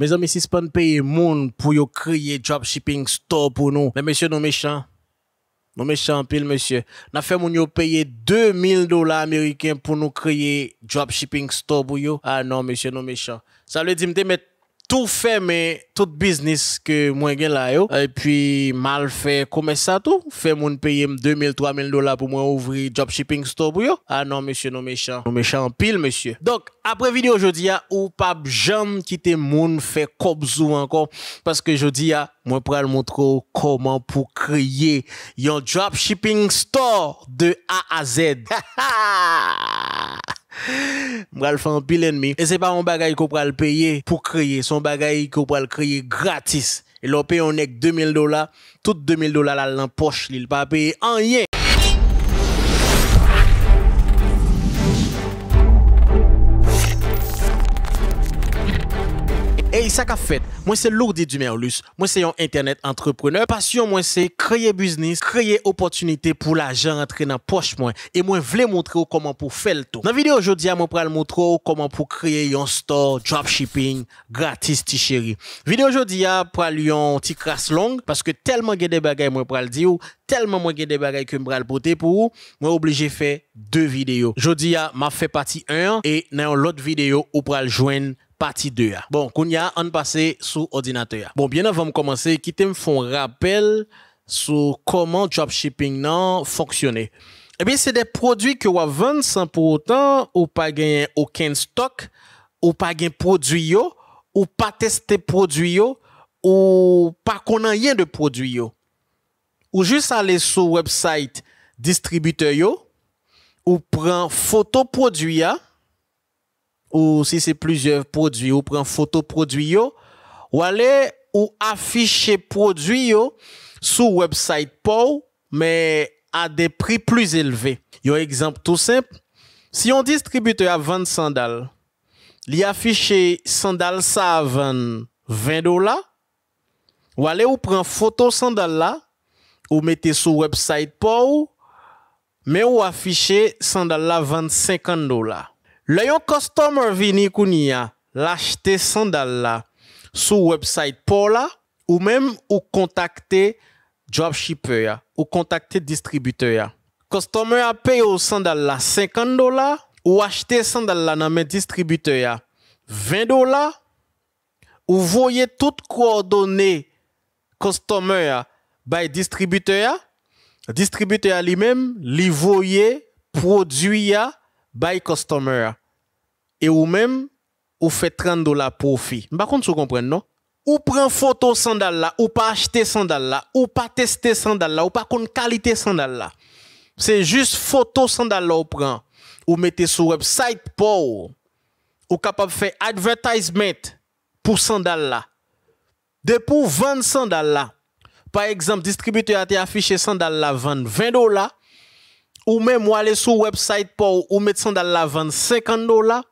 Mes amis, si ce pas payer monde pour yo créer dropshipping store pour nous. Mais monsieur, nous méchants. Nous méchants pile, monsieur. N'a fait mon yo payer 2000 dollars américains pour nous créer dropshipping store pour nous. Ah non, monsieur, nous méchants. Ça veut dire, que tout fait, mais tout business que moi j'ai là, yo. et puis mal fait comme ça tout, fait mon payer 2000, 3000 dollars pour moi ouvrir shipping store pour Ah non, monsieur, non méchant. Non méchant pile, monsieur. Donc, après vidéo aujourd'hui, ou pas jamais quitter mon fait cobzou encore, parce que je aujourd'hui, moi pour le montrer comment pour créer un shipping store de A à Z. M'bral faire un pile ennemi. Et c'est pas un bagage qu'on le payer pour créer. Son bagage qu'on le créer gratis. Et lopé on est 2000 dollars. Tout 2000 dollars là, poche. Il pas payer en rien. Et ça qu'a fait, moi c'est du merlus moi c'est un internet entrepreneur. Passion moi c'est créer business, créer opportunité pour l'argent rentrer dans poche moi. Et moi voulais montrer comment pour faire le tout. Dans la vidéo aujourd'hui, moi pour montrer comment pour créer un store dropshipping gratis ti Vidéo aujourd'hui ah, pour lui un petit crasse longue parce que tellement de des bagages moi pour le dire tellement moins des bagages que vais, porter pour moi obligé faire deux vidéos. Jodi je m'a fait partie 1 et dans l'autre vidéo je vais joindre partie 2 Bon, qu'on on passer sur ordinateur. Bon, bien avant de commencer, quittez me font rappel sur comment dropshipping fonctionne. Eh bien, c'est des produits que vous vendez sans pour autant ou pas aucun stock ou pas produits, produit ou pas tester produit ou pas qu'on rien de produits ou juste aller sur website distributeur yo, ou prend photo produit ou si c'est plusieurs produits, ou prend photo produit ou aller ou afficher produit yo le website paul mais à des prix plus élevés. Un exemple tout simple, si on distributeur a 20 sandales, il affiche sandales ça à 20 dollars, ou aller ou prend photo sandales là, ou mette sou website po ou, men ou afishe sandal la vant 50 dola. Le yon customer vini kouni ya, l'achete sandal la sou website po la, ou men ou kontakte dropshipper ya, ou kontakte distributor ya. Customer a pay ou sandal la 50 dola, ou achete sandal la nan men distributor ya, 20 dola, ou voye tout kou a donne customer ya, bay distributeur distributeur lui-même li produit ya by customer et ou même ou fait 30 dollars profit par contre vous comprenez non ou prend photo sandal là ou pas acheter sandal là ou pas tester sandal là ou pas connaître qualité sandal là c'est juste photo sandal là ou prend ou mettez sur website pour ou capable faire advertisement pour sandal là de pour vendre sandal là par exemple, distributeur a été affiché sandal la vente 20 dollars. Ou même ou aller sur le website pour ou mettre sandal la vente 50 dollars.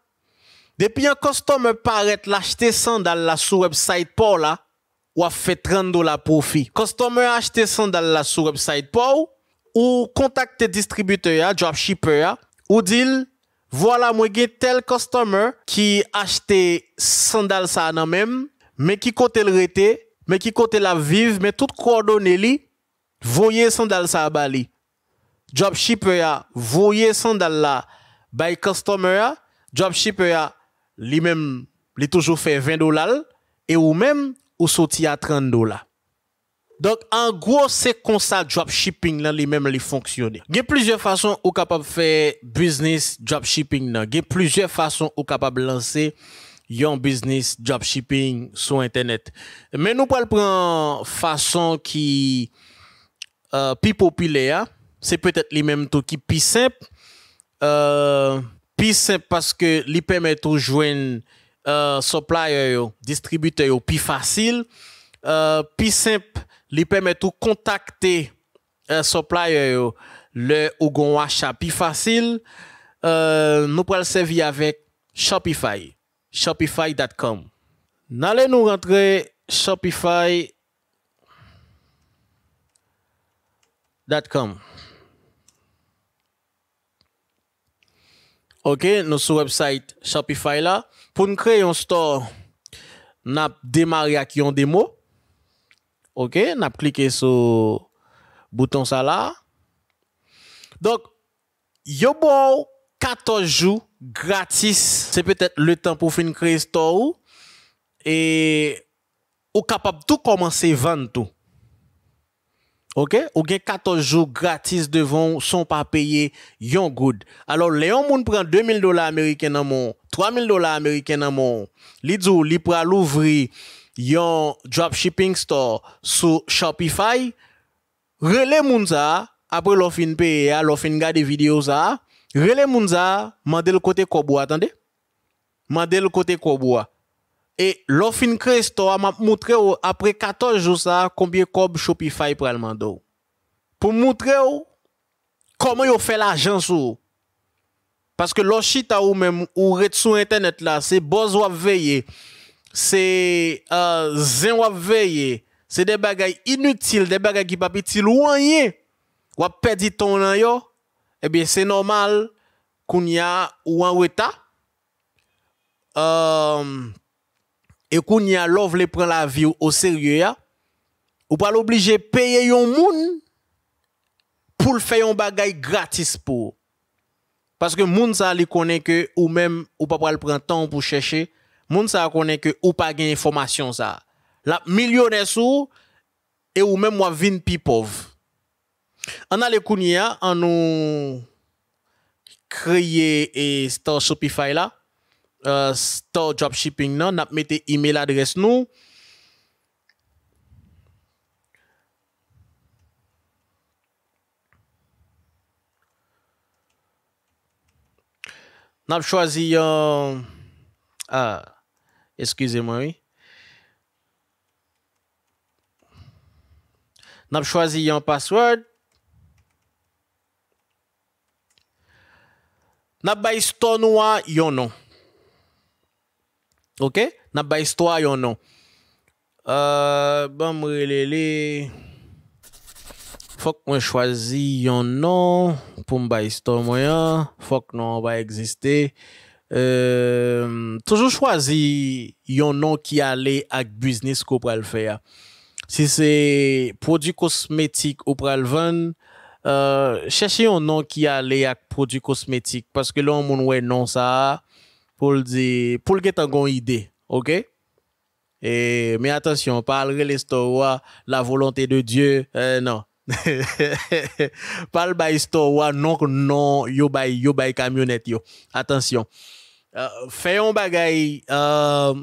Depuis un customer paraît l'acheter sandal la sur website pour là, ou a fait 30 dollars profit. Customer a acheté sandal la sur website pour ou contacter distributeur, dropshipper, ou dit voilà, moi, j'ai tel customer qui acheté sandal ça non même, mais qui côté le rete, mais qui côté la vive, mais toute coordonné li, voyez sandal sa bali. Job shipping ya, voyez sandal la, by customer ya, dropshipper ya, li même, li toujours fait 20 dollars, et ou même, ou sorti à 30 dollars. Donc, en gros, c'est comme ça dropshipping là lui-même les fonctionner. Il y a plusieurs façons ou capable faire business dropshipping là. Il y a plusieurs façons ou capable lancer yon business, dropshipping sur Internet. Mais nous pouvons prendre façon qui euh, plus populaire. C'est peut-être les mêmes tout qui plus simple. Euh, plus simple parce que lui permet de joindre euh, supplier, distributeur plus facile. Euh, plus simple, lui permet de contacter un euh, supplier le achat plus facile. nous pouvons servir avec Shopify. Shopify.com. N'allez nous rentrer Shopify.com. OK, nous sur website Shopify là pour nous créer un store n'a démarré avec une démo. OK, allons cliqué sur bouton ça là. Donc yo bon 14 jours gratis, c'est peut-être le temps pour finir une store et ou capable tout commencer vendre tout. OK? Ou 14 jours gratis devant sans pas payer yon good. Alors Léon moun prend 2000 dollars américains dans mon 3000 dollars américains dans mon li dou li l'ouvrir yon dropshipping store sur Shopify. Relais moun ça après l'offre payer, l'offre garder vidéo ça Rele Mounza, mandez le côté Kobo, attendez. Mandez le côté Kobo. Et l'offre cristo m'a montré après 14 jours ça combien kob Shopify pour mando. Pour montrer comment ils fait l'argent sur. Parce que l'Oshita ou même ou ret sur internet là, c'est boss ou veiller. C'est euh, zen ou veiller. C'est des bagailles inutiles, des bagages qui pas petit loin. Ou perdu ton yo. Eh bien, c'est normal qu'on y a ou en retard. Euh, et qu'on y a l'offre les prend la vie au sérieux, ou pas l'obliger payer un moun pour le faire un bagay gratis pour. Parce que moun sa li connaît que ou même ou pas le prendre temps pour chercher, moun sa connaît que ou pas gagne information ça. La millionnaire sou et ou même moi vin pi pauvre. An alè kounye a, an nou kreye e store Shopify la, euh, store dropshipping nan, nap mette email adres nou. Nap chwazi yon, eskize mwen wè. Nap chwazi yon password. n'a pas histoire noire yon non OK n'a pas histoire yon non euh bon relélé faut moi choisisse yon nom pour me histoire moyen faut que non va exister euh, toujours choisir yon nom qui allait avec business qu'on va faire si c'est produit cosmétique ou pral vendre euh, cherchez chercher un nom qui allait avec produits cosmétiques parce que là, on veut non ça pour le dire, pour le get une idée, ok? Et, mais attention, pas les l'histoire, la volonté de Dieu, euh, non. pas le non, non, yo by yo by camionnette, yo. Attention. Euh, un bagay, euh,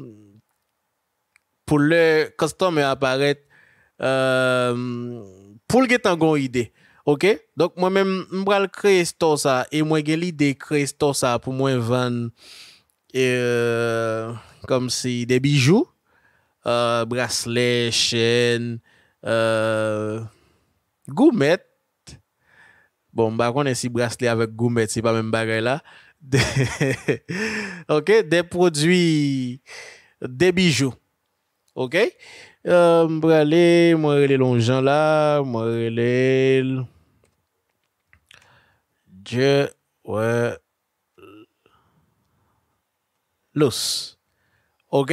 pour le customer apparaître, euh, pour le ait une idée. Ok? Donc, moi-même, je vais créer store ça. Et moi, j'ai l'idée de créer store ça pour moi vendre euh, comme si des bijoux, euh, bracelets, chaînes, euh, Bon, bah, on si bracelet avec goumettes, c'est pas même bagage là. De... ok? Des produits, des bijoux. Ok? Euh, mwen aller les rele lonjan là, moi, les Dje wè lous. Ok?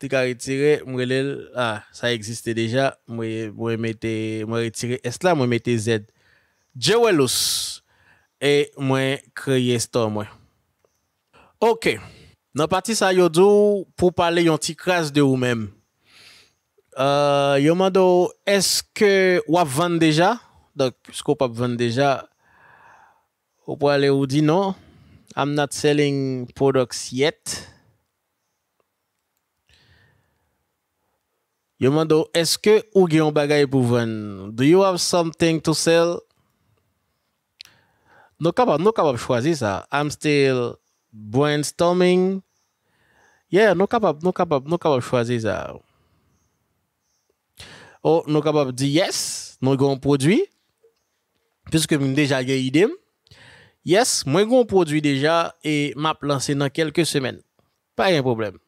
Ti ka retire mwen lèl. Ah, sa existe deja. Mwen retire est la, mwen mette zed. Dje wè lous. E mwen kreye sto mwen. Ok. Nan pati sa yo dzo pou pale yon ti kras de ou men. Yo mwado, eske wav van deja? Dok, sko pa pou ven deja, ou pou ale ou di nou, I'm not selling products yet. Yo mando, eske ou gyan bagay pou ven? Do you have something to sell? Nou kapap, nou kapap chwazi sa. I'm still brainstorming. Yeah, nou kapap, nou kapap, nou kapap chwazi sa. Ou oh, nou kapap di yes, nou gyan produi. puisque j'ai déjà une idée. Yes, moi j'ai produit déjà et m'a lancé dans quelques semaines. Pas un problème.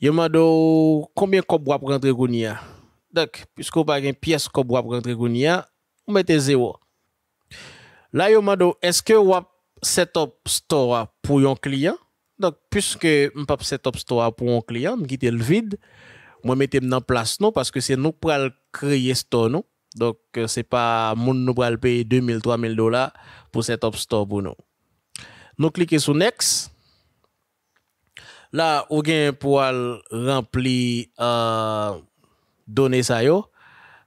Je combien de bois pour rentrer gounia. Donc, puisque pas une pièce de bois pour rentrer gounia, on mette zéro. Là, je est-ce que vous setup store pour un client? Donc, puisque je pas setup store pour un client, je quitte le vide, je mettez-m'en place non parce que c'est nous qui allons créer store non. Donc, euh, ce n'est pas monde nous va payer 2000, 3000 dollars pour cette App Store pour nous. Nous cliquons sur Next. Là, on gain pour remplir euh, données ça yo,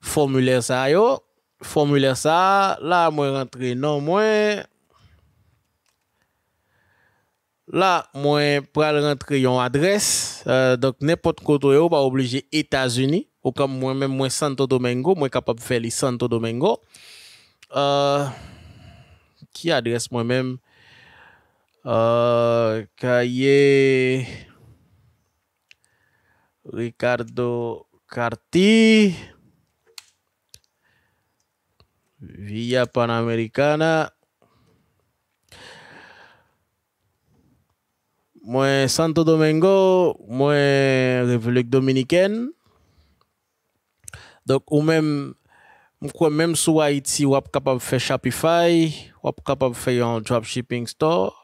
formulaire ça yo, formulaire ça, là moi rentrer non moi Là, moi, pour rentrer une adresse, euh, donc n'importe quoi, pas obligé États-Unis. ou comme moi-même, moi Santo Domingo, moi capable de faire Santo Domingo. Euh, qui adresse moi-même euh, Ricardo Carti Via Panamericana. Moi Santo Domingo, moi République Dominicaine. Donc, ou même, même sur Haïti, ou capable de faire Shopify, ou capable de faire un dropshipping store.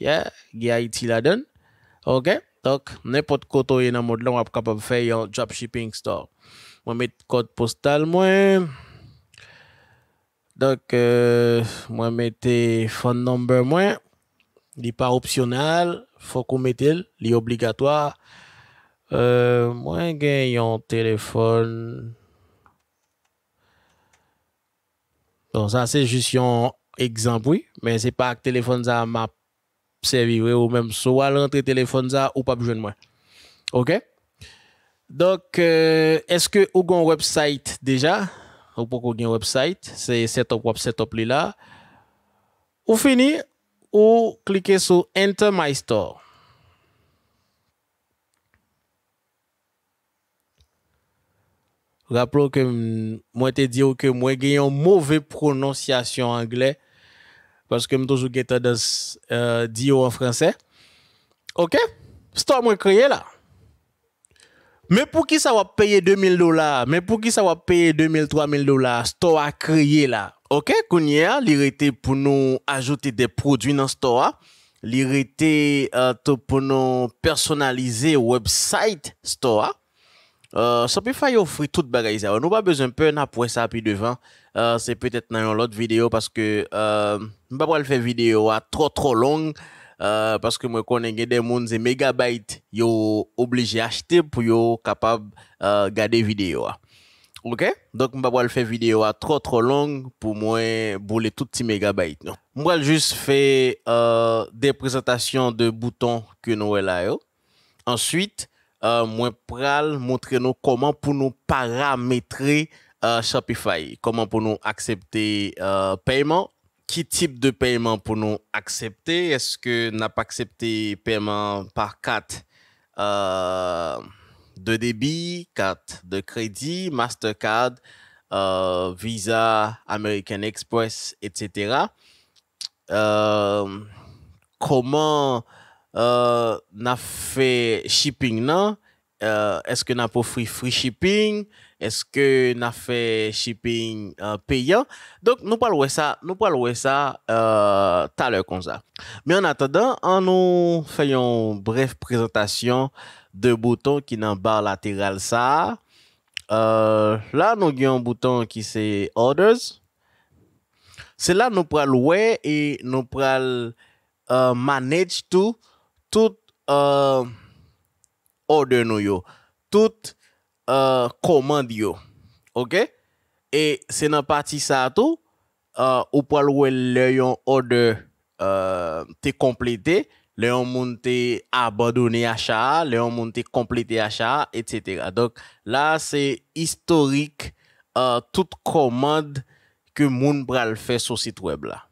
Yeah, il Haïti là-dedans. OK? Donc, n'importe quoi, dans le monde là, on est capable faire un dropshipping store. moi met code postal, moi. Donc, euh, moi, mettez phone number, moi. Il n'est pas optionnel. faut qu'on mette il. Il est obligatoire. Euh, moi, j'ai un téléphone. ça, c'est juste un exemple, oui, mais c'est pas que téléphone ça m'a servi, ou même soit l'entrée téléphone ça ou pas besoin de moi. OK? Donc, euh, est-ce que vous avez un website déjà? Ou pas avoir un website? C'est setup web setup là. Ou fini, ou cliquez sur Enter My Store. Rappelons que mm, moi te dire que moi j'ai une mauvaise prononciation anglais parce que toujours suis toujours en français. OK? Stop moi créer là. Mais pour qui ça va payer 2000 dollars? Mais pour qui ça va payer 2000, 3000 dollars? Store à créer là. OK? Kounia, hein, l'irrité pour nous ajouter des produits dans store. Hein. L'irrité euh, pour nous personnaliser website store. Hein. Euh, Sopi euh, euh, fay yo fri tout bagayze, nou ba bezon pe na pwesa api devan, se petet nan yon lot video, paske mba wale fe video a tro tro long, paske mwen konen gen den moun ze megabyte yo oblije achete pou yo kapab gade video a. Ok? Donk mba wale fe video a tro tro long pou mwen boule tout ti megabyte. Mwa wale jist fe depresentasyon de bouton ke nou wala yo. Answit, euh, moi pral montrer nous comment pour nous paramétrer euh, Shopify, comment pour nous accepter paiement, qui type de paiement pour nous accepter, est-ce que n'a pas accepté paiement par carte euh, de débit, carte de crédit, Mastercard, euh, Visa, American Express, etc. comment Euh, na fe shipping nan, euh, eske na pou free shipping, eske na fe shipping euh, payan. Donk nou pal wè sa talè konza. Men an atadan, an nou fè yon bref prezentasyon de bouton ki nan bar lateral sa. La nou gwen bouton ki se orders. Se la nou pal wè e nou pal manage tou Tout euh, ode nou yo, tout komand euh, yo, ok? E se nan pati sa to, euh, ou pal wèl leyon ode te komplete, leyon moun te abadouni a sha, leyon moun te komplete a sha, etc. Donc la se historik tout komand ke moun pral fe sou sit web la.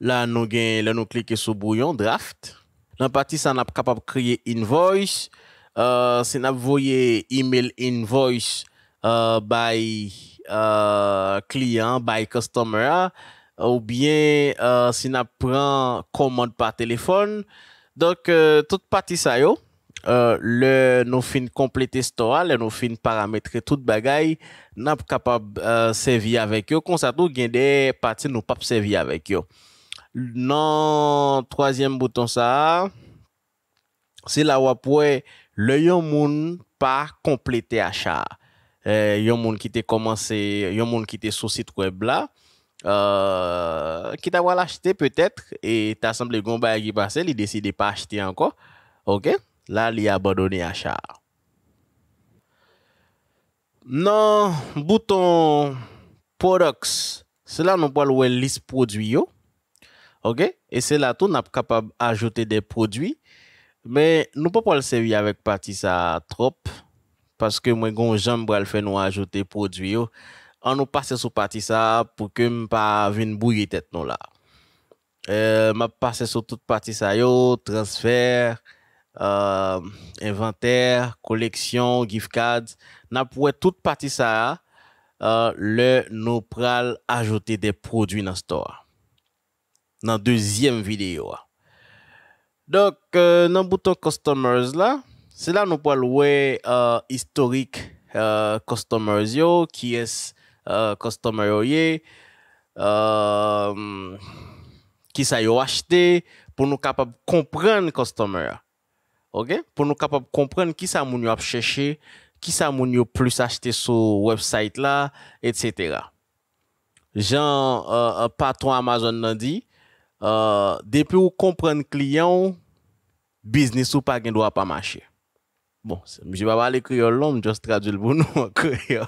la nou gen, la nou klike sou bouyon, draft. Nan pati sa nap kapap kriye invoice, euh, se nap voye email invoice euh, by klien, euh, by customer, ou bien se nap pran komod pa telefon. Donk, tout pati sa yo, le nou fin komplete store, le nou fin parametre tout bagay, nap kapap sevi avèk yo, konsato gen de pati nou pap sevi avèk yo. Nan troasyen bouton sa a, se la wapwe le yon moun pa komplete achar. E, yon moun ki te komanse, yon moun ki te sou sitweb la, e, ki ta wala achete petetre, e ta sanble gom ba agi pase, li deside pa achete anko. Ok, la li abadone achar. Nan bouton podoks, se la nou palwe list prodwiyo, E se la tou nap kapab ajote de prodwi, me nou pa pal seviye avèk patisa trop, paske mwen goun jem bral fè nou ajote prodwi yo, an nou pase sou patisa pou kem pa vin bouye tet nou la. Euh, Map pase sou tout patisa yo, transfer, euh, inventer, koleksyon, gift card, nan pou wè tout patisa yo, euh, le nou pral ajote de prodwi nan store. dans la deuxième vidéo. Donc, euh, dans le bouton Customers là, c'est là que nous pouvons louer euh, historique euh, Customers qui est euh, Customer yo euh, qui ça yo acheté pour nous de comprendre Customer. OK? Pour nous capable comprendre qui ça moun a qui ça moun plus acheté sur website là, etc. Jean patron Amazon nous dit, euh, depuis comprenez le client business ou pas ne doit pas marcher bon je vais parler créole long juste traduire pour nous en créole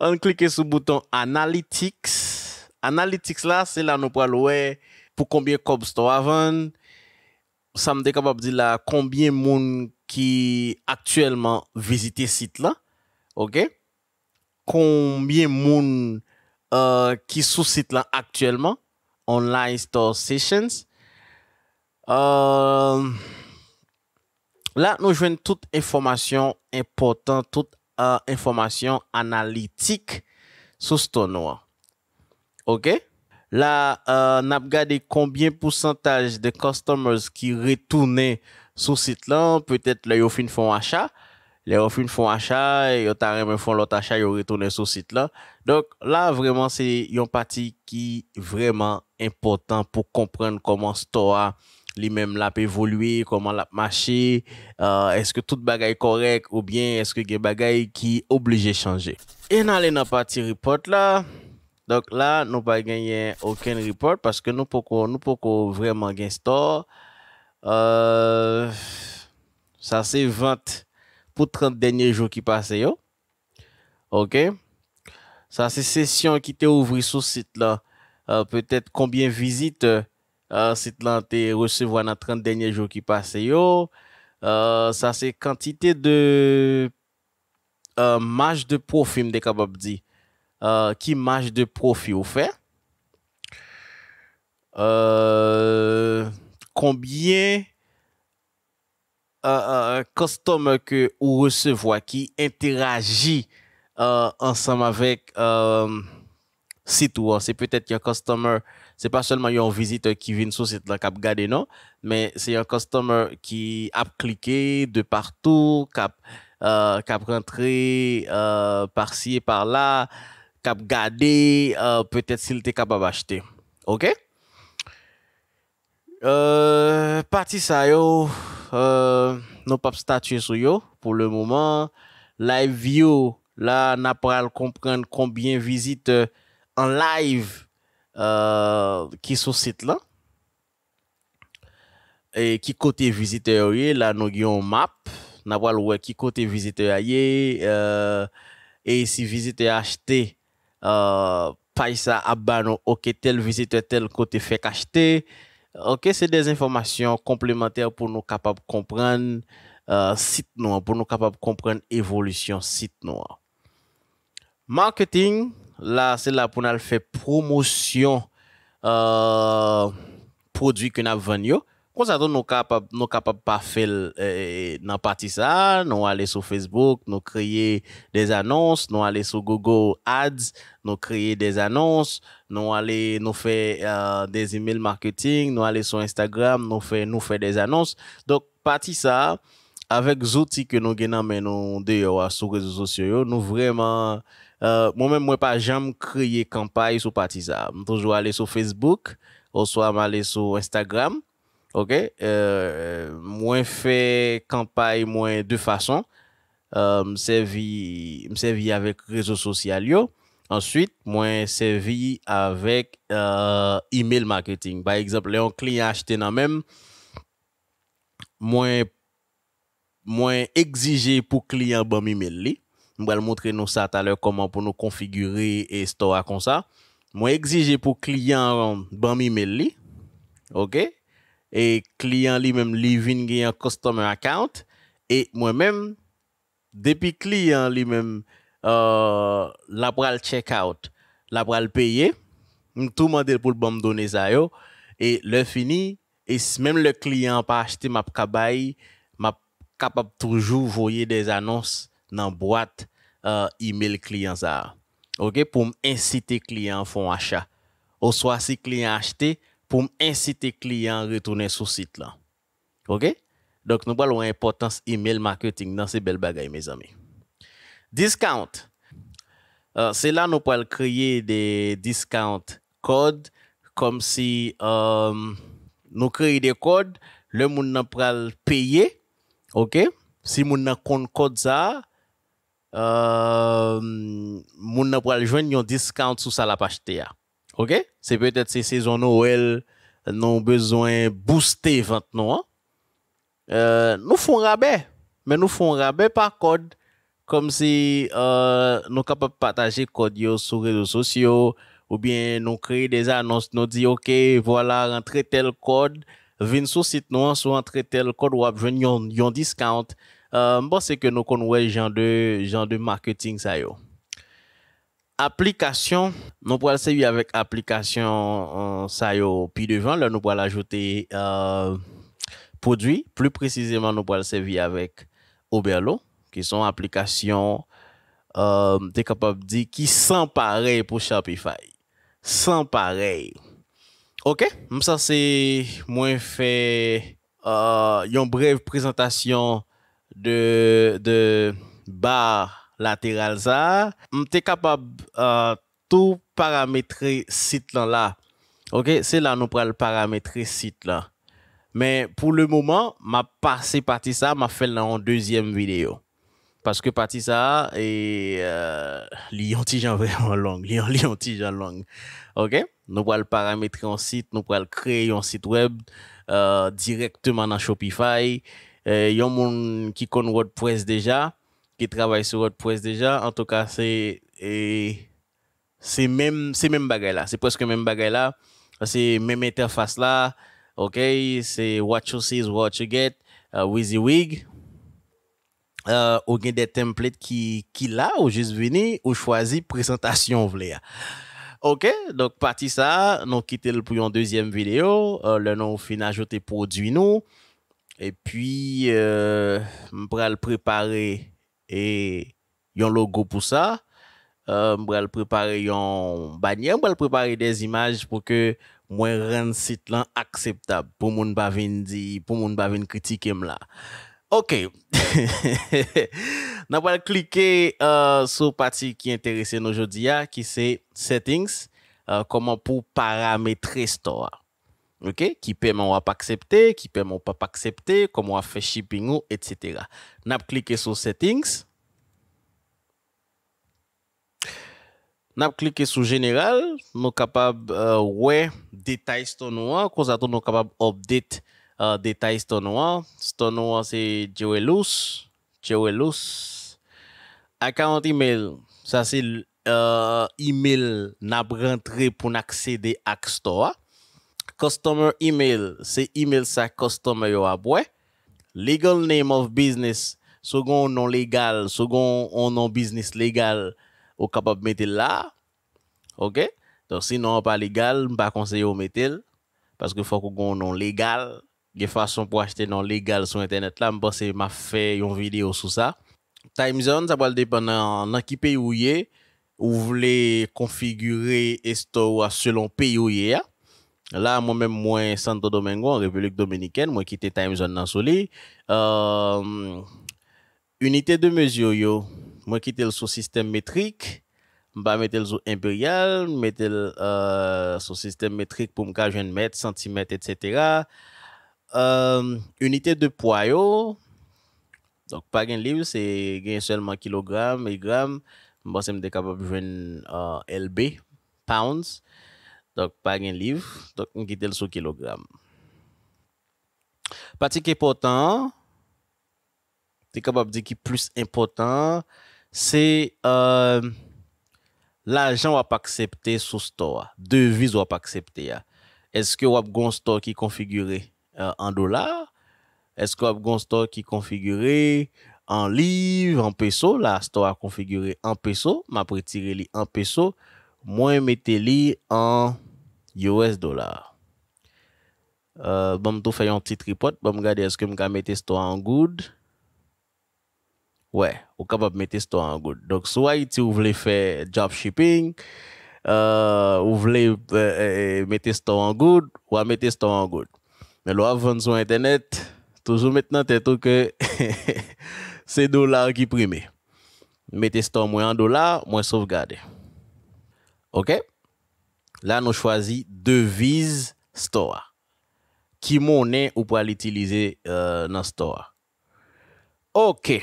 on clique sur le bouton analytics analytics là c'est là nous pour pour combien cob store avant ça me capable dire là combien monde qui actuellement visite site là OK combien monde euh, qui sur site actuellement online store sessions. Euh, là, nous jouons toute information importante, toute euh, information analytique sur ce noir. OK? Là, euh, nous regardé combien de pourcentage de customers qui retournaient sur ce site-là, peut-être le ils font achat. Le ofi nou foun achay, yo tare men foun lot achay, yo retoune sou sit la. Donk la vreman se yon pati ki vreman important pou komprenn koman sto a li men lap evolwe, koman lap mache, euh, eske tout bagay korek ou bien eske gen bagay ki oblije chanje. E nan le nan pati report la, donk la nou pa genyen oken report paske nou poko nou poko vreman gen store, euh, sa se vante. pour 30 derniers jours qui passent. OK? Ça, c'est session qui t'est ouverte sur ce site-là. Euh, peut-être combien de visites euh, euh site là t'es recevoir dans 30 derniers jours qui passent. Euh, ça, c'est quantité de euh, de profil, je capable de dire. Euh, qui match de profil vous fait. combien un customer que vous recevez qui interagit euh, ensemble avec euh, site ou c'est peut-être qu'un customer c'est pas seulement un visiteur qui vient sur site là cap non mais c'est un customer qui a cliqué de partout cap euh, cap rentré euh, par-ci et par-là cap garder euh, peut-être s'il était capable d'acheter OK euh, partie ça yo euh, nous pas statuer sur yo pour le moment. Live view, là, n'a pas comprendre combien visite euh, en live euh, qui sur site là. Et qui côté visiteur là, nous avons map. N'a pas le qui côté visiteur euh, et si visiteur acheté, euh, pas ça à ah bah ok, tel visiteur tel côté fait acheter. Ok, c'est des informations complémentaires pour nous capables de comprendre euh, site noir, pour nous capables de comprendre évolution site noir. Marketing, là, c'est là pour nous faire promotion euh, produit que nous vendons. Kon sa ton nou kapab, nou kapab pa fel eh, nan pati sa, nou ale sou Facebook, nous kreye des annonces, nou ale sur Google Ads, nous créer des annonces. nou ale nou fe eh, des emails marketing, nou ale sur Instagram, nous fait nou fait des annonces. Donc, pati sa, avec zouti que nou genan men nou deyo a sou rezo sosyo yo, nou vreman, moi même moi campagne pa jamais créé sur sou pati sa. Toujours aller Facebook, ou soit aller sur Instagram, Ok, euh, moins fait campagne, moins de façon. Euh, servi avec réseaux sociaux. Ensuite, moins servi avec euh, email marketing. Par exemple, les clients achetés, dans même, moins moins exigé pour client bon email Je vais montrer nous ça tout à l'heure comment pour nous configurer et store comme ça. Moins exigé pour client bon email Ok et client lui-même lui vient un customer account et moi-même depuis client lui-même euh, la pral check out la le payer tout demander pour bon donner ça et le fini et même le client pas acheté m'a suis m'a capable toujours voyer des annonces dans boîte euh, email client ça OK pour inciter client font achat ou soit si client acheté pour inciter clients à retourner sur site là. OK? Donc nous parlons importance email marketing dans ces belles bagailles mes amis. Discount. Euh, c'est là nous pouvons créer des discount codes comme si euh, nous créons des codes, le monde n'a payer. OK? Si monde pas compte code ça, euh, moun pas pral joindre un discount sur ça la page OK? C'est peut-être ces saisons Noël, nous besoin booster vente non. Hein? Euh, nous font rabais, mais nous font rabais par code comme si euh, nous capables partager code sur les réseaux sociaux ou bien nous créer des annonces, nous dit OK, voilà, rentrez tel code, venez sur site nous, soit rentrez tel code ou avez un discount. Euh, bon, c'est que nous connaissons genre de genre de marketing ça Aplikasyon, nou pou al sevi avèk aplikasyon sa euh, yo pi devan, lè nou pou al ajote euh, podwi. Plou prezisèman nou pou al sevi avèk Oberlo, ki son aplikasyon euh, te kapap di ki san parey pou Shopify. San parey. Ok, msase mwen fe yon brev prezentasyon de bar latéral ça tu es capable de euh, tout paramétrer site là, là. OK, c'est là nous pral paramétrer site là. Mais pour le moment, m'a passé partie ça, m'a fait en deuxième vidéo. Parce que partie ça et euh, lion en vraiment long, Nous long. OK? Nous pral paramétrer un site, nous pral créer un site web euh, directement dans Shopify. Euh, des gens qui connaît WordPress déjà, qui travaille sur WordPress déjà. En tout cas, c'est c'est même c'est même là, c'est presque même bagaille là, c'est même interface là. OK, c'est Watch you see is what you get, uh, WIG. Euh, ou bien des templates qui, qui là, ou juste venir, ou choisi « présentation, OK, donc parti ça, nous quittons pour une deuxième vidéo, euh, le nom fin ajouter produit nous, et puis, nous euh, je préparer E yon logo pou sa, euh, mbwèl prepare yon banyan, mbwèl prepare dez imaj pou ke mwen rend sit lan akseptab pou moun bavin kritikem la. Ok, nabwèl klike euh, sou pati ki enterese noujodia ki se settings, euh, koman pou parametre sto a. OK Qui paiement pas accepter, qui paiement pas accepter, comment on fait shipping ou etc. N'a cliqué sur settings. N'a cliqué sur général, nous capable euh, ouais détail store noir, cause à nous capable update euh, détail store noir. Store noir c'est Joelus, Joelus. Account email, ça c'est euh, email n'a rentré pour accéder à Store. Customer e-mail, se e-mail sa customer yo apwe. Legal name of business, so gon nan legal, so gon nan business legal, yo kapab metil la. Ok? Don si nan an pa legal, mba konseyo metil. Paske fwa kon nan legal, ge fwa son pou achete nan legal sou internet la, mba se ma fe yon video sou sa. Time zone, sa balde ban nan ki pay ou ye, ou vle konfigure esto ou as selon pay ou ye ya. La, mwen men mwen Santo Domingo, Republik Dominikèn, mwen kite Timezone nan soli. Euh, Unite de meziyo yo, mwen kite sou sistem metrik, mba metel sou imperial, metel euh, sou sistem metrik pou mka jen met, sentimet, etc. Euh, Unite de poyo, donk pa gen liv, se gen selman kilogram, e gram, bon, mba se m dekabab jen lb, pounds. Donk, pa gen liv, donk, an gite l sou kilogram. Pati ke potan, te kapap di ki plus impotan, se euh, la jan wap aksepte sou sto wap, deviz wap aksepte ya. Eske wap gon sto ki konfigure an euh, dolar? Eske wap gon sto ki konfigure an liv, an peso? La sto wap konfigure an peso, ma pritire li an peso, Moins mettez li en US dollar. Euh, bon, tout fait un petit report. Bon, regarder est-ce que je mettre store en good. Ouais, ou capable mettre store en good. Donc, soit si vous voulez faire dropshipping, euh, vous voulez euh, euh, mettre store en good, ou mettre store en good. Mais là, vendre sur Internet, toujours maintenant, tout que c'est dollar qui prime. Mettez store moins en dollars, moins sauvegarder. Ok, la nou chwazi deviz Stora. Ki mounen ou pou al itilize nan euh, Stora. Ok,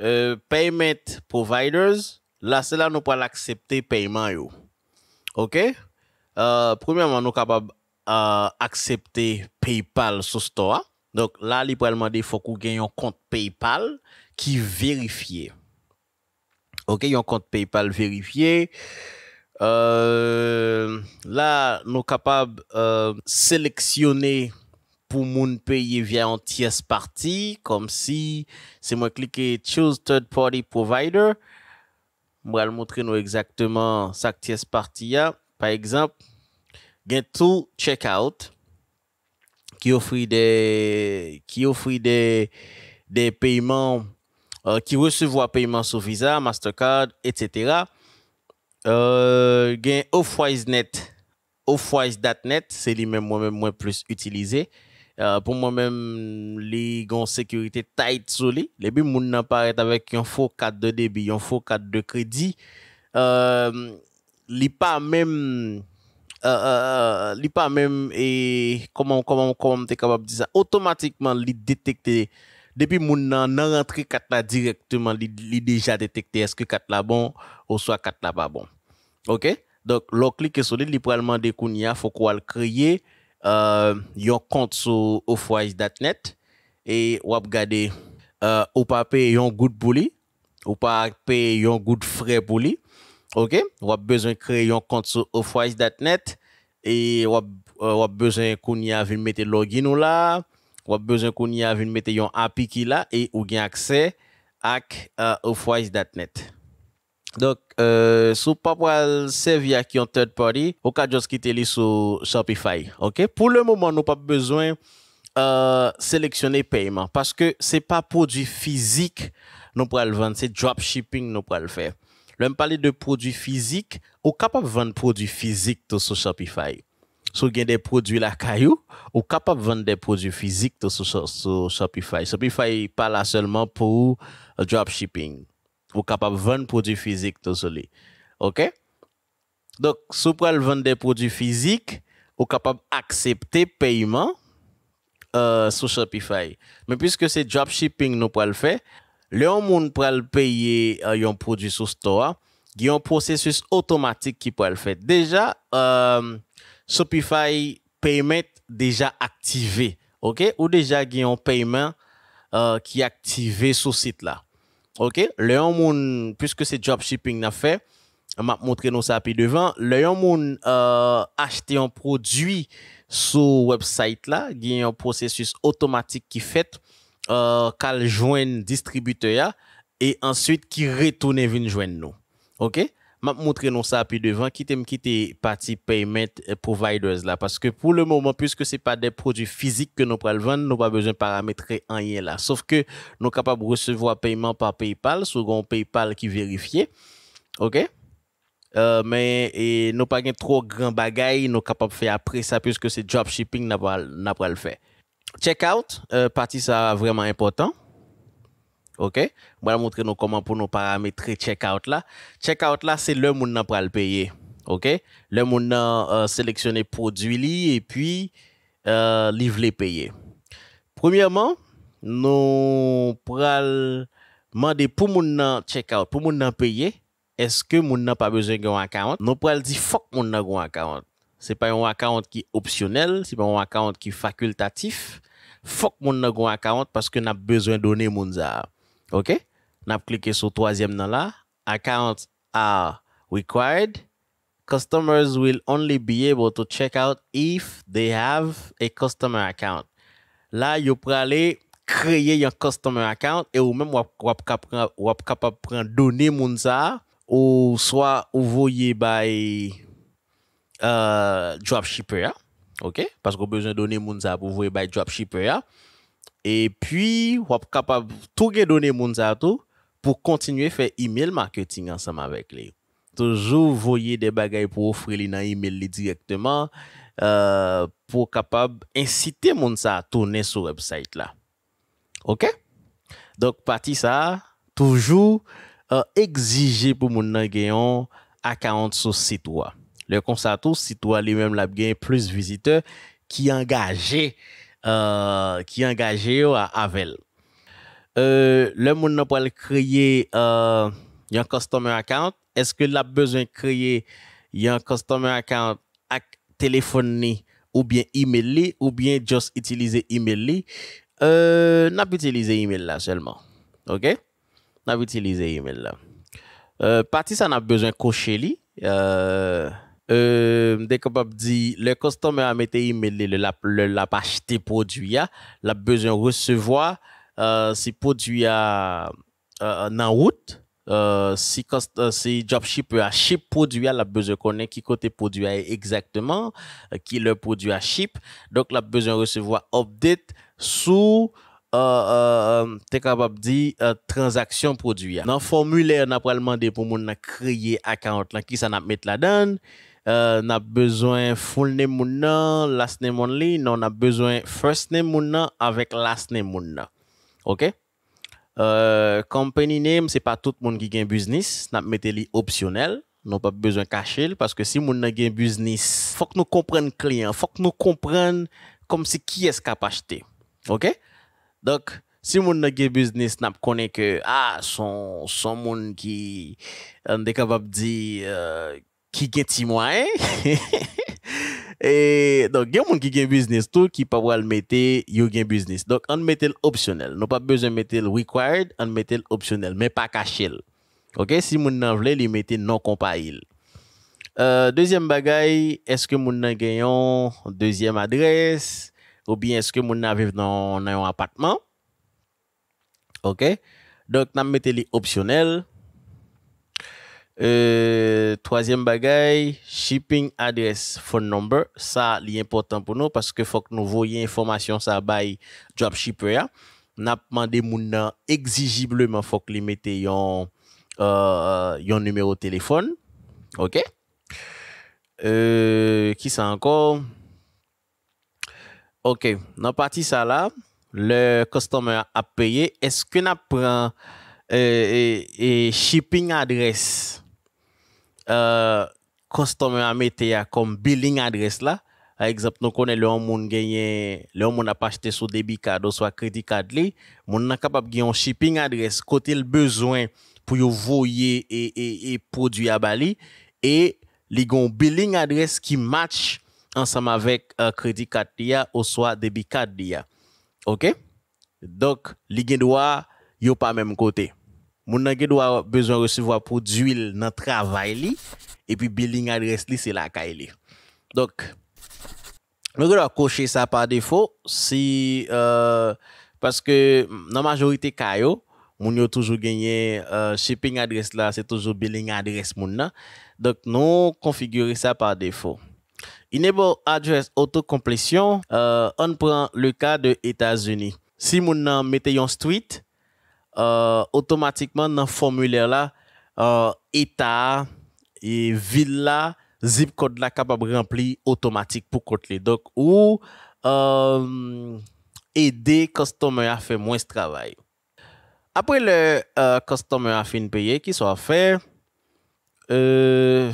euh, Payment Providers, la se la nou pou al aksepte Payment yo. Ok, euh, premierman nou kapab aksepte Paypal sou Stora. Ok, la li pou al mwade fokou genyon kont Paypal ki verifiye. OK, un compte PayPal vérifié. Euh, là, nous sommes capables euh, de sélectionner pour mon payer via un tiers-parti, comme si c'est moi cliquer Choose Third Party Provider. Je vais montrer nous exactement sa tiers partie. A. Par exemple, Get to checkout qui offre des qui offre des des paiements euh, qui recevoir paiement sur Visa, Mastercard, etc. Euh, gen a Office.net, c'est lui-même moi-même moins plus utilisé. Euh, pour moi-même, les gon sécurité tight sur Les gens moun n'apparaît avec un faux carte de débit, un faux carte de crédit. Euh, pas même euh, euh pas même et comment comment comment capable de dire ça automatiquement les détecter depuis moun nan nan rentré 4 là directement li, déjà détecté est-ce que 4 là bon ou soit 4 là pas bon OK donc l'on clique sur il pour demander kounya faut qu'on créer euh yon compte sur Office.net et ou regarder euh ou pas payer yon good pour ou pas payer yon good frais pour li OK ou a besoin créer un compte sur Office.net et ou a besoin kounya vin mettre login ou là on a besoin qu'on y a une mettre un API qui là et ou a accès à euh, offwise.net. Donc euh sous pas pour servir qui un third party au cas juste quitter sur Shopify. OK? Pour le moment, nous pas besoin euh, sélectionner paiement parce que c'est pas produit physique nous pourrons le vendre, c'est dropshipping nous pourrons le faire. même parler de produits physiques, ou capable de vendre produit physiques sur Shopify. Si vous avez des produits la vous pouvez vendre des produits physiques sur Shopify. Shopify n'est pas là seulement pour euh, dropshipping. Vous pouvez vendre des produits physiques sur ok? Donc, si vous pouvez vendre des produits physiques, vous capable accepter le paiement euh, sur Shopify. Mais puisque c'est le dropshipping nous pouvons le faire, les gens peuvent payer euh, un produit sur le store. Il y a un processus automatique qui peut le faire. Déjà... Shopify Payment déjà activé, ok? Ou déjà a un paiement euh, qui activé sur ce site-là. Ok? Le puisque c'est dropshipping n'a fait, m'a montré nos ça devant. Le yon euh, un produit sur website là, il y a un processus automatique qui fait euh, qu'elle joindre distributeur et ensuite qui retourne venir joindre nous. OK m'a montré non ça puis devant quitter me quitter partie payment euh, providers là parce que pour le moment puisque c'est pas des produits physiques que nous prenons vendre nous pas besoin de paramétrer rien là sauf que nous de recevoir paiement par PayPal un PayPal qui vérifié OK euh, mais et nous pas trop grand bagaille nous de faire après ça puisque c'est dropshipping n'a pas n'a pas le faire check out euh, partie ça vraiment important Ok, mwen a mwotre nou koman pou nou parametre check out la. Check out la, se lè moun nan pral peye. Ok, lè moun nan euh, seleksyonne prodwili e pi euh, livle peye. Premiyaman, nou pral mande pou moun nan check out, pou moun nan peye, eske moun nan pa bezwen gen wakant, nou pral di fok moun nan gen wakant. Se pa yon wakant ki opsyonel, se pa yon wakant ki fakultatif, fok moun nan gen wakant paske nan bezwen donen moun za ap. OK? va cliqué sur troisième dans là. Accounts are required. Customers will only be able to check out if they have a customer account. Là, pouvez aller créer un customer account et ou même vous capable prendre données ça ou soit vous voyez by euh, dropshipper, OK? Parce qu'on besoin donner moun ça pour voyer by dropshipper. Et puis, wap kapab tou gen donen moun sa tou pou kontinue fe email marketing ansama vek li. Toujou voye de bagay pou ofre li nan email li direktman euh, pou kapab incite moun sa a tonen sou website la. Ok? Dok pati sa toujou euh, exije pou moun nan gen yon akant sou sitwa. Le kon sa tou, sitwa li men lab gen plus vizite ki engaje qui euh, qui engagé à Avel euh, le monde n'a pas créé euh, un customer account. Est-ce que a besoin de créer un customer account avec téléphone ou bien email ou bien juste utiliser email euh, n'a pas utilisé email là seulement. OK? N'a pas utilisé email là. Euh, partie ça n'a besoin de cocher Euh, dek ap ap di le kostome amete imele le lap achite produya, lap bezon resevoa euh, si produya nan wout, euh, si job ship e achip produya, lap bezon konen ki kote produya e ekzakteman, ki le produya achip, donk lap bezon resevoa opdet sou dek ap ap di transaksyon produya. Nan formule nan ap alman de pou moun nan kriye akant lan, ki sa nan ap met la donn, euh, n'a besoin full name monna last name only, non, n'a besoin first name monna avec last name monna OK? Euh, company name, c'est pas tout le monde qui a un business, n'a mettez optionnel, n'ont pas besoin de cacher parce que si monna a un business, faut que nous comprenions client, faut que nous comprenions comme c'est qui est capable acheter. OK? Donc si monna a un business nous connaît que ah, son, son qui qui an de dit qui gagne 6 moyen. Hein? Et donc, il y a des gens qui ont business tout, qui pas peuvent le mettre, ils gagne un business. Donc, on met Optionnel ». Nous n'avons pas besoin de mettre le required, on met Optionnel ». mais pas caché. Ok, si vous n'en voulez, le mettre non compatible. Euh, deuxième bagaille, est-ce que vous avez une deuxième adresse ou bien est-ce que vous avez dans, un appartement? Ok, donc on mettons l'optionnel. optionnel. Euh, troisième bagaille, shipping address, phone number. Ça, c'est important pour nous parce que faut que nous voyons information ça by dropshipper. N'a demandé moun exigiblement faut que les mettez euh, yon, numéro de téléphone. OK? Euh, qui ça encore? OK, dans partie ça là, le customer a payé. Est-ce que n'a prend et, eh, eh, eh, shipping adresse euh, customer a comme billing adresse là par exemple nous connaît le monde gagné le a pas acheté sur débit card ou soit crédit card li monde capable gagner un shipping adresse côté le besoin pour voyer et et, et produit à Bali et li gon billing adresse qui match ensemble avec euh, crédit card ou soit débit card dia OK donc li gen droit yo pas même côté mon doit besoin recevoir produit dans travail li et puis billing adresse li c'est euh, euh, la caille Donc nous allons cocher ça par défaut si parce que dans majorité cas, on yo toujours gagné shipping adresse là c'est toujours billing adresse Donc nous configurer ça par défaut. Enable address auto euh, on prend le cas de États-Unis. Si moun nan mettez un street euh, automatiquement dans le formulaire là, euh, état et ville là, zip code là capable remplir automatique pour côté. Donc, ou euh, aider customer à faire moins de travail. Après le euh, customer a fini payer, qui soit fait, euh,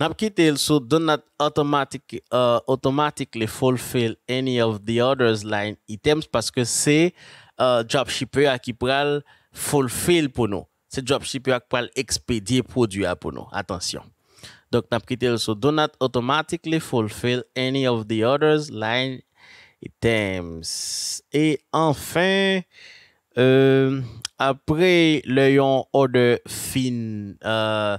n'a quitté le sous do not automatic, euh, automatically fulfill any of the orders line items parce que c'est uh, dropshipper qui pral fulfill pour nous. C'est dropshipper qui pral expédier produit pour nous. Attention. Donc, n'a quitté le so do automatically fulfill any of the orders line items. Et enfin, euh, après le yon order fin, euh,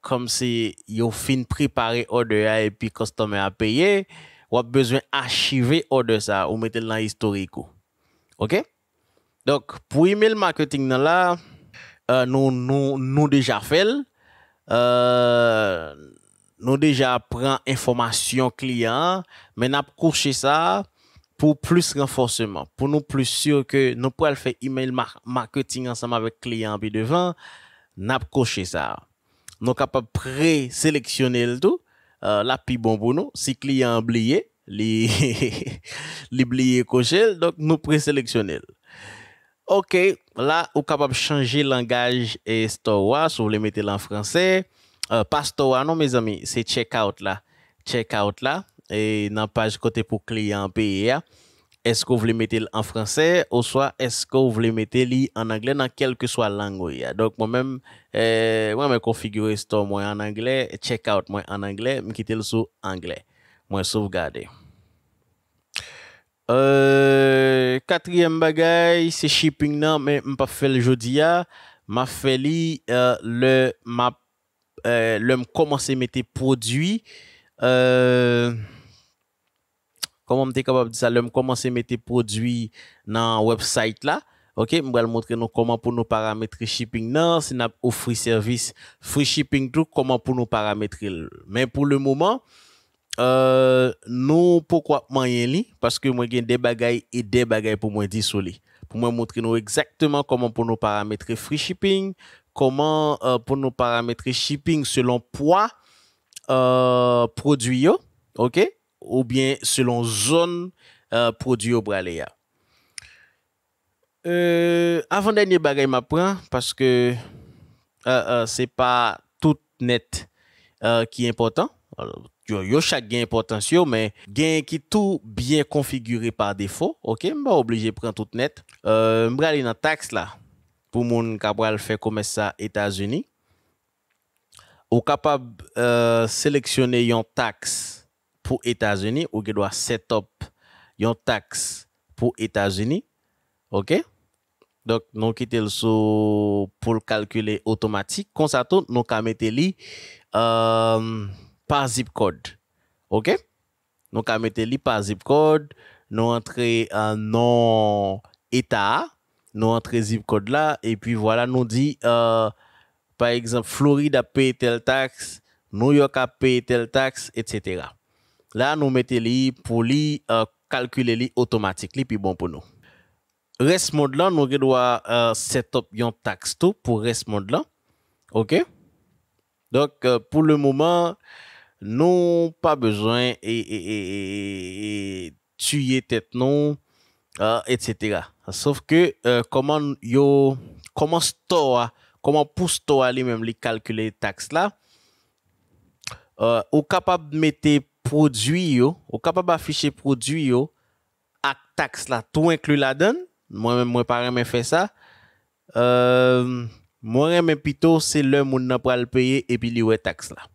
comme si yon fin préparé order et puis customer a payé, ou a besoin archiver order ça ou mettre dans historique. OK? Donk pou email marketing euh, euh, nan euh, la, nou nou nou deja fel, nou deja pran informasyon kliyan, men ap kouche sa pou plus renforceman, pou nou plus sur ke nou pou al fe email marketing ansanm avek kliyan bi devan, nap kouche sa. Nou kapap pre-seleksyonel do, la pi bon pou nou, si kliyan bliye, li bliye kouche, donk nou pre-seleksyonel. ok, là, vous capable de changer le langage et store, si vous voulez mettre en français. Euh, pas store, non, mes amis, c'est checkout là. Checkout là. Et dans la page côté pour client pays hein. Est-ce que vous voulez mettre en français ou soit est-ce que vous voulez mettre en anglais dans quelle que soit langue? Hein. Donc, moi-même, je euh, moi, me configurer store en anglais, checkout moi en anglais, je quitter le sous anglais. Moi, sauvegarder. Katriye euh, m bagay, se shipping nan, men m pa fel jodi ya, ma fel li, euh, euh, le m komanse m ete prodwi, koman m te kapab disa, le m komanse m ete prodwi nan website la, m bel montre nou koman pou nou parametre shipping nan, se nap ou free service, free shipping tout, koman pou nou parametre, men pou le mouman, Pourquoi euh, non, pourquoi moyen Parce que moi, j'ai des bagailles et des bagailles pour moi dissoler Pour moi, montrer nous exactement comment pour nous paramétrer free shipping, comment euh, pour nous paramétrer shipping selon poids euh, produit, ok? Ou bien selon zone euh, produit au braléa. avant dernier bagaille m'apprend parce que c'est pas tout net qui est important yo, chaque gain potentiel mais gain qui tout bien configuré par défaut, OK, m pas obligé prendre tout net. Euh, vais aller dans taxe là pour mon capable faire commerce ça États-Unis. Ou capable euh, sélectionner yon taxe pour États-Unis ou qui doit set yon taxe pour États-Unis. OK? Donc, nous quitter le pour le calculer automatique. Comme ça, nous mettons par zip code. OK? Donc, à mettre li par zip code, nous entrer un nom état, nous entrer zip code là, et puis voilà, nous dit, euh, par exemple, Floride a payé telle taxe, New York a payé telle taxe, etc. Là, nous mettons li pour li euh, calculer automatiquement. automatiquement, puis bon pour nous. Reste mode là, nous devons euh, un taxe tout pour reste mode là. OK? Donc, euh, pour le moment, Nou pa bejwen e, e, e, e tuye tet nou, et cetera. Asof ke, koman yo, koman sto a, koman pou sto a li menm li kalkule taks la, ou kapab mette prodwi yo, ou kapab afishe prodwi yo ak taks la, tou inklu la den, mwen mwen pa remen fe sa, mwen remen pito se lè moun nan pral peye epi li we taks la.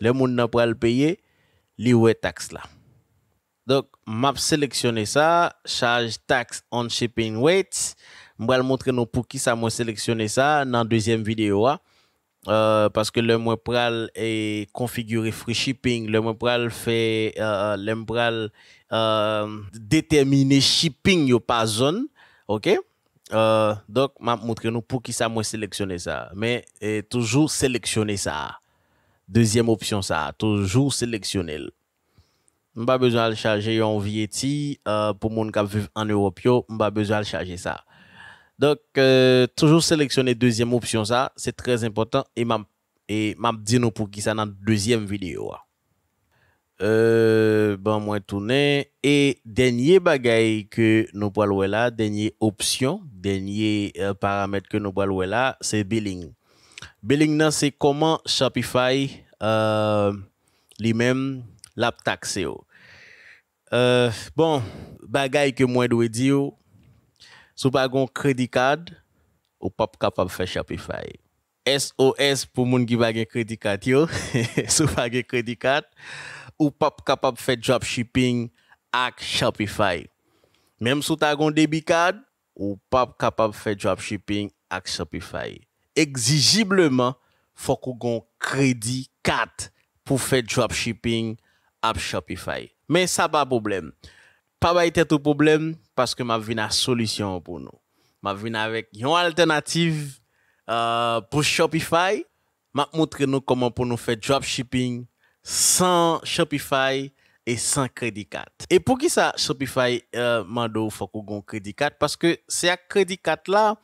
Le moun nan le payer li taxe là. Donc map sélectionner ça, charge tax on shipping weight. vous montrer nous pour qui ça m'a sélectionné ça dans deuxième vidéo hein. euh, parce que le moi pral est configuré free shipping, le moi pral fait euh, le pral euh, déterminer shipping yo par zone, OK? Euh, donc m'a montrer nous pour qui ça m'a sélectionné ça mais toujours sélectionner ça Dezyenm opsyon sa, toujou seleksyonel. Mba bezwa al chaje yon vye ti, euh, pou moun kap viv an Europyo, mba bezwa al chaje sa. Dok, euh, toujou seleksyonel dezyenm opsyon sa, se trez impotant, e mam di nou pou ki sa nan dezyenm videyo. Bon, mwen toune, e denye bagay ke nou po alwe la, denye opsyon, denye euh, paramet ke nou po alwe la, se bilink. Beling nan se koman Shopify euh, li men lap takse yo. Euh, bon, bagay ke mwen dwe di yo, sou bagon kredi kad, ou pap kapap fe Shopify. SOS pou moun ki bagen kredi kad yo, sou bagen kredi kad, ou pap kapap fe dropshipping ak Shopify. Menm sou tagon debi kad, ou pap kapap fe dropshipping ak Shopify yo. exigiblement, faut qu'on crédit 4 pour faire dropshipping à Shopify. Mais ça pas problème. Pas ba été problème parce que m'a vu une solution pour nous. M'a vu avec une alternative euh, pour Shopify. M'a montré nous comment pour nous faire dropshipping sans Shopify et sans crédit 4. Et pour qui ça Shopify euh, mando faut qu'on crédit 4 parce que c'est à crédit 4 là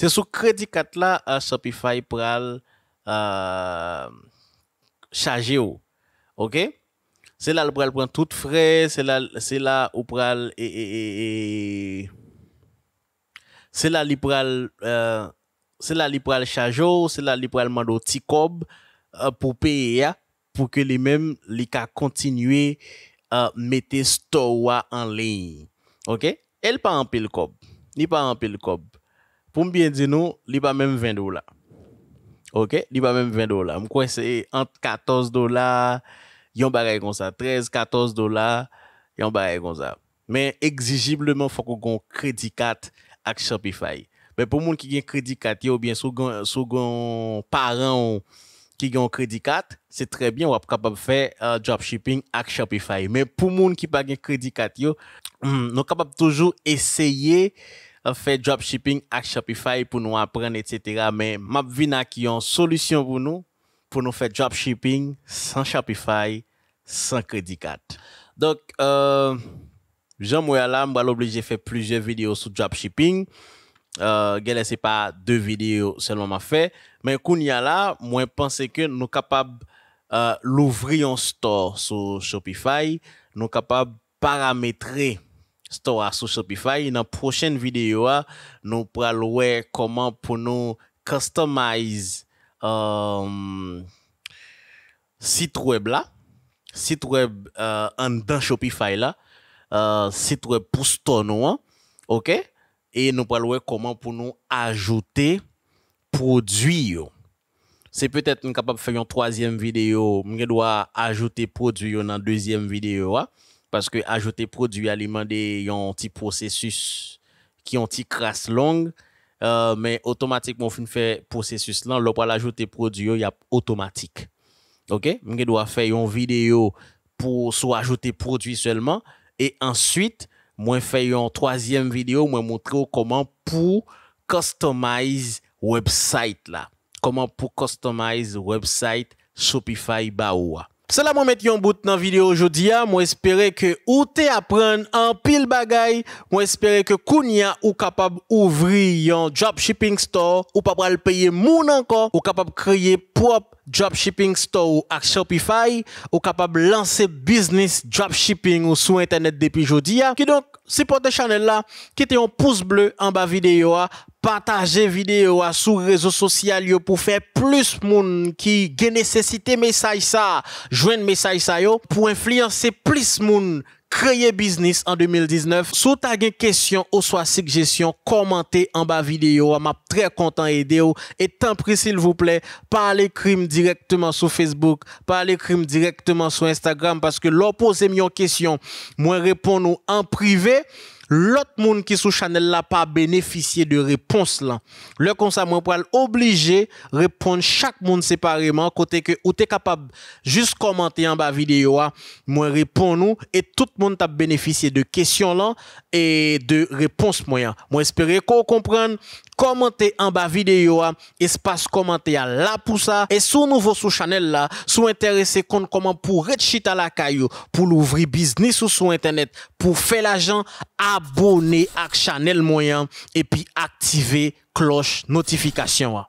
Se sou kredikat la, Shopify pral chaje ou. Ok? Se la pral pran tout fre, se la ou pral e, e, e, se la li pral se la li pral chaje ou, se la li pral mando ti kob pou peye ya, pou ke li men li ka kontinue mette sto wwa an le. Ok? El pa an pel kob. Ni pa an pel kob. pou mbyen di nou, li ba mèm 20 dola. Ok, li ba mèm 20 dola. Mkwen se, ant 14 dola, yon ba rey kon sa. 13, 14 dola, yon ba rey kon sa. Men, egzijiblemen fok ou gwen kredikat ak Shopify. Men pou moun ki gen kredikat yo, ou bien sou gwen paran ou ki gen kredikat, se trebyen wap kapab fè dropshipping uh, ak Shopify. Men pou moun ki bagen kredikat yo, nou kapab toujou esyeye Faire fait dropshipping avec Shopify pour nous apprendre, etc. Mais ma qui ont solution pour nous, pour nous faire dropshipping sans Shopify, sans crédit card. Donc, euh, Jean là, je obligé de faire plusieurs vidéos sur dropshipping. Euh, ce n'est pas deux vidéos seulement m'a fait. Mais je là, moi pense que nous sommes capables euh, l'ouvrir en store sur Shopify. Nous sommes capables de paramétrer store sur Shopify. Dans la prochaine vidéo, nous allons voir comment pour nous customize le euh, site web là, site web euh, dans Shopify là, euh, site web pour store hein. OK? Et nous allons voir comment pour nous ajouter produits. C'est peut-être capable de faire une troisième vidéo. Je dois ajouter produit dans la deuxième vidéo. Hein. Paske ajote produ alimande yon ti prosesus ki yon ti kras long. Euh, men otomatik mwen fin fè prosesus lan. Lopal ajote produ yon, yon ap otomatik. Ok? Mwen ge dwa fè yon video pou sou ajote produ selman. E answit mwen fè yon toasyem video mwen mwotre ou koman pou kustomize website la. Koman pou kustomize website Shopify ba ou a. Cela m'a mettre un bout dans vidéo aujourd'hui. Hein. Moi espérer que ou t'es apprendre en pile bagay. Moi espérer que Kounia ou capable ouvrir un dropshipping store ou pas le payer moun encore ou capable créer propre dropshipping store ak Shopify ou capable lancer business dropshipping ou sur internet depuis aujourd'hui qui donc de channel là qui un pouce bleu en bas vidéo partagez vidéo sur réseaux sociaux pour faire plus monde qui a nécessité message ça joindre message ça yo pour influencer plus monde créer business en 2019. sous ta question ou soit suggestion, commentez en bas vidéo. Je ah, suis très content d'aider. Et tant pis, s'il vous plaît, parlez crime directement sur Facebook, parlez crime directement sur Instagram parce que l'opposé une question, moi réponds en privé l'autre monde qui sous Chanel là pas bénéficié de réponse là. Le conseil moi pour obligé répondre chaque monde séparément côté que ou t'es capable juste commenter en bas vidéo la moi répond nous et tout le monde t'a bénéficié de questions là et de réponses moyen. Moi espérer qu'on comprenne commenter en bas vidéo espace commenter là pour ça et sous nouveau sous channel là sous intéressé compte comment pour à la caillou pour l'ouvrir business ou sous internet pour faire l'argent à Abonnez à Chanel moyen et puis activer cloche notification.